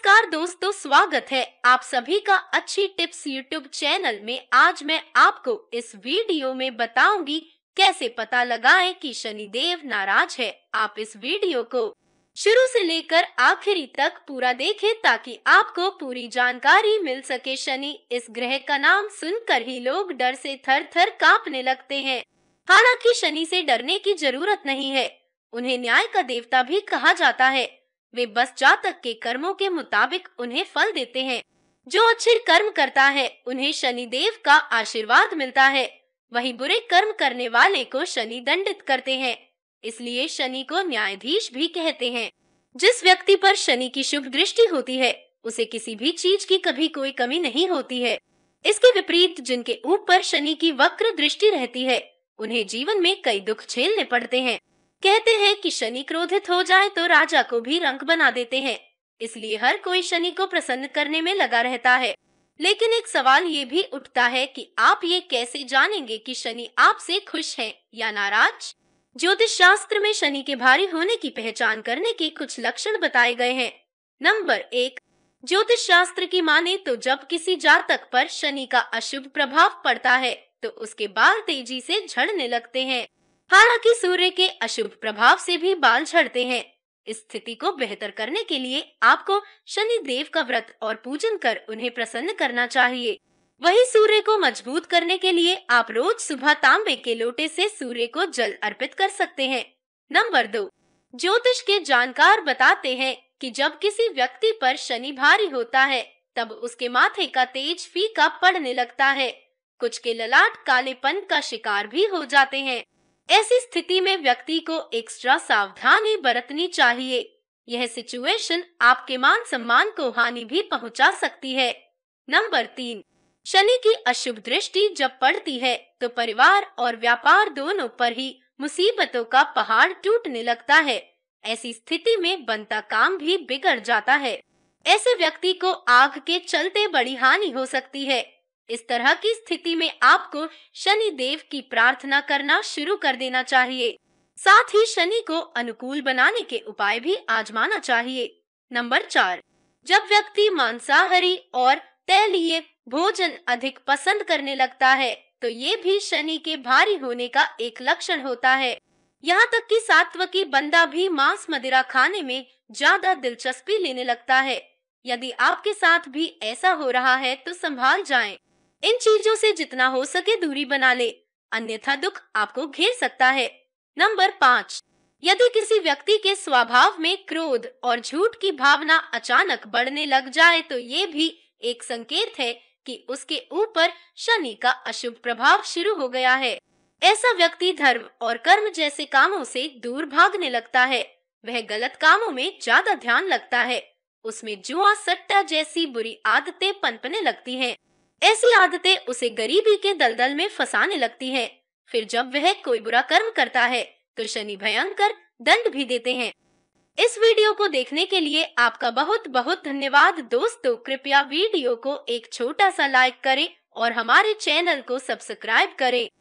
नमस्कार दोस्तों स्वागत है आप सभी का अच्छी टिप्स यूट्यूब चैनल में आज मैं आपको इस वीडियो में बताऊंगी कैसे पता लगाएं कि शनि देव नाराज है आप इस वीडियो को शुरू से लेकर आखिरी तक पूरा देखें ताकि आपको पूरी जानकारी मिल सके शनि इस ग्रह का नाम सुनकर ही लोग डर से थर थर कांपने लगते है हालाँकि शनि ऐसी डरने की जरूरत नहीं है उन्हें न्याय का देवता भी कहा जाता है वे बस जातक के कर्मों के मुताबिक उन्हें फल देते हैं जो अच्छे कर्म करता है उन्हें शनि देव का आशीर्वाद मिलता है वही बुरे कर्म करने वाले को शनि दंडित करते हैं इसलिए शनि को न्यायाधीश भी कहते हैं जिस व्यक्ति पर शनि की शुभ दृष्टि होती है उसे किसी भी चीज की कभी कोई कमी नहीं होती है इसके विपरीत जिनके ऊपर शनि की वक्र दृष्टि रहती है उन्हें जीवन में कई दुख झेलने पड़ते हैं कहते हैं कि शनि क्रोधित हो जाए तो राजा को भी रंग बना देते हैं इसलिए हर कोई शनि को प्रसन्न करने में लगा रहता है लेकिन एक सवाल ये भी उठता है कि आप ये कैसे जानेंगे कि शनि आपसे खुश है या नाराज ज्योतिष शास्त्र में शनि के भारी होने की पहचान करने के कुछ लक्षण बताए गए हैं नंबर एक ज्योतिष शास्त्र की माने तो जब किसी जातक पर शनि का अशुभ प्रभाव पड़ता है तो उसके बाल तेजी से झड़ने लगते हैं हालांकि सूर्य के अशुभ प्रभाव से भी बाल झड़ते हैं इस स्थिति को बेहतर करने के लिए आपको शनि देव का व्रत और पूजन कर उन्हें प्रसन्न करना चाहिए वही सूर्य को मजबूत करने के लिए आप रोज सुबह तांबे के लोटे से सूर्य को जल अर्पित कर सकते हैं नंबर दो ज्योतिष के जानकार बताते हैं कि जब किसी व्यक्ति पर शनि भारी होता है तब उसके माथे का तेज फीका पड़ने लगता है कुछ के ललाट कालेपन का शिकार भी हो जाते हैं ऐसी स्थिति में व्यक्ति को एक्स्ट्रा सावधानी बरतनी चाहिए यह सिचुएशन आपके मान सम्मान को हानि भी पहुंचा सकती है नंबर तीन शनि की अशुभ दृष्टि जब पड़ती है तो परिवार और व्यापार दोनों पर ही मुसीबतों का पहाड़ टूटने लगता है ऐसी स्थिति में बनता काम भी बिगड़ जाता है ऐसे व्यक्ति को आग के चलते बड़ी हानि हो सकती है इस तरह की स्थिति में आपको शनि देव की प्रार्थना करना शुरू कर देना चाहिए साथ ही शनि को अनुकूल बनाने के उपाय भी आजमाना चाहिए नंबर चार जब व्यक्ति मांसाहारी और तैलीय भोजन अधिक पसंद करने लगता है तो ये भी शनि के भारी होने का एक लक्षण होता है यहाँ तक कि की बंदा भी मांस मदिरा खाने में ज्यादा दिलचस्पी लेने लगता है यदि आपके साथ भी ऐसा हो रहा है तो संभाल जाएं। इन चीजों से जितना हो सके दूरी बना ले अन्यथा दुख आपको घेर सकता है नंबर पाँच यदि किसी व्यक्ति के स्वभाव में क्रोध और झूठ की भावना अचानक बढ़ने लग जाए तो ये भी एक संकेत है कि उसके ऊपर शनि का अशुभ प्रभाव शुरू हो गया है ऐसा व्यक्ति धर्म और कर्म जैसे कामों से दूर भागने लगता है वह गलत कामों में ज्यादा ध्यान लगता है उसमें जुआ सट्टा जैसी बुरी आदतें पनपने लगती हैं। ऐसी आदतें उसे गरीबी के दलदल में फंसाने लगती हैं। फिर जब वह कोई बुरा कर्म करता है तो शनि भयंकर दंड भी देते हैं इस वीडियो को देखने के लिए आपका बहुत बहुत धन्यवाद दोस्तों कृपया वीडियो को एक छोटा सा लाइक करें और हमारे चैनल को सब्सक्राइब करें